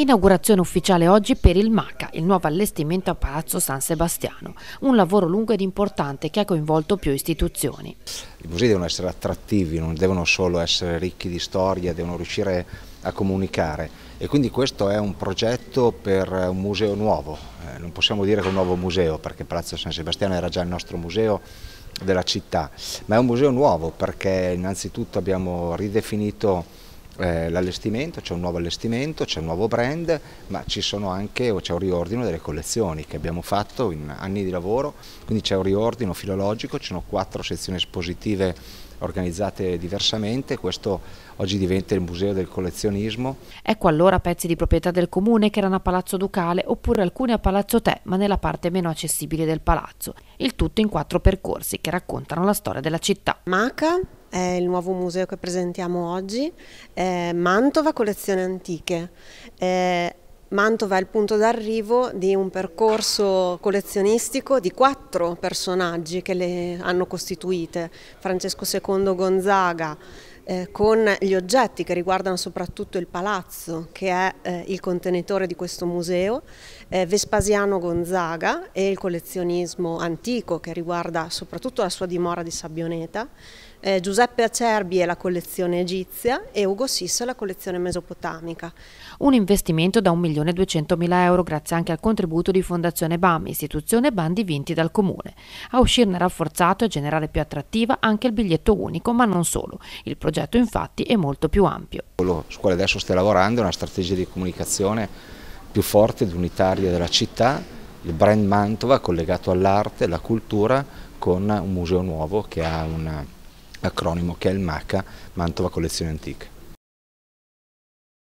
Inaugurazione ufficiale oggi per il MACA, il nuovo allestimento a Palazzo San Sebastiano. Un lavoro lungo ed importante che ha coinvolto più istituzioni. I musei devono essere attrattivi, non devono solo essere ricchi di storia, devono riuscire a comunicare e quindi questo è un progetto per un museo nuovo, eh, non possiamo dire che è un nuovo museo perché Palazzo San Sebastiano era già il nostro museo della città, ma è un museo nuovo perché innanzitutto abbiamo ridefinito eh, l'allestimento, c'è un nuovo allestimento, c'è un nuovo brand, ma ci sono anche, c'è un riordino delle collezioni che abbiamo fatto in anni di lavoro, quindi c'è un riordino filologico, ci sono quattro sezioni espositive organizzate diversamente, questo oggi diventa il museo del collezionismo. Ecco allora pezzi di proprietà del comune che erano a Palazzo Ducale oppure alcuni a Palazzo Te, ma nella parte meno accessibile del palazzo. Il tutto in quattro percorsi che raccontano la storia della città. Maca, è il nuovo museo che presentiamo oggi, eh, Mantova Collezioni Antiche. Eh, Mantova è il punto d'arrivo di un percorso collezionistico di quattro personaggi che le hanno costituite, Francesco II Gonzaga, eh, con gli oggetti che riguardano soprattutto il palazzo, che è eh, il contenitore di questo museo, eh, Vespasiano Gonzaga e il collezionismo antico che riguarda soprattutto la sua dimora di Sabbioneta, eh, Giuseppe Acerbi e la collezione egizia e Ugo Sisso e la collezione mesopotamica. Un investimento da 1.200.000 euro grazie anche al contributo di Fondazione BAM, istituzione bandi vinti dal Comune. A uscirne rafforzato e generare più attrattiva anche il biglietto unico, ma non solo. Il progetto progetto infatti è molto più ampio. Quello su quale adesso stai lavorando è una strategia di comunicazione più forte ed unitaria della città, il brand Mantova collegato all'arte, alla cultura con un museo nuovo che ha un acronimo che è il MACA, Mantova Collezioni Antiche.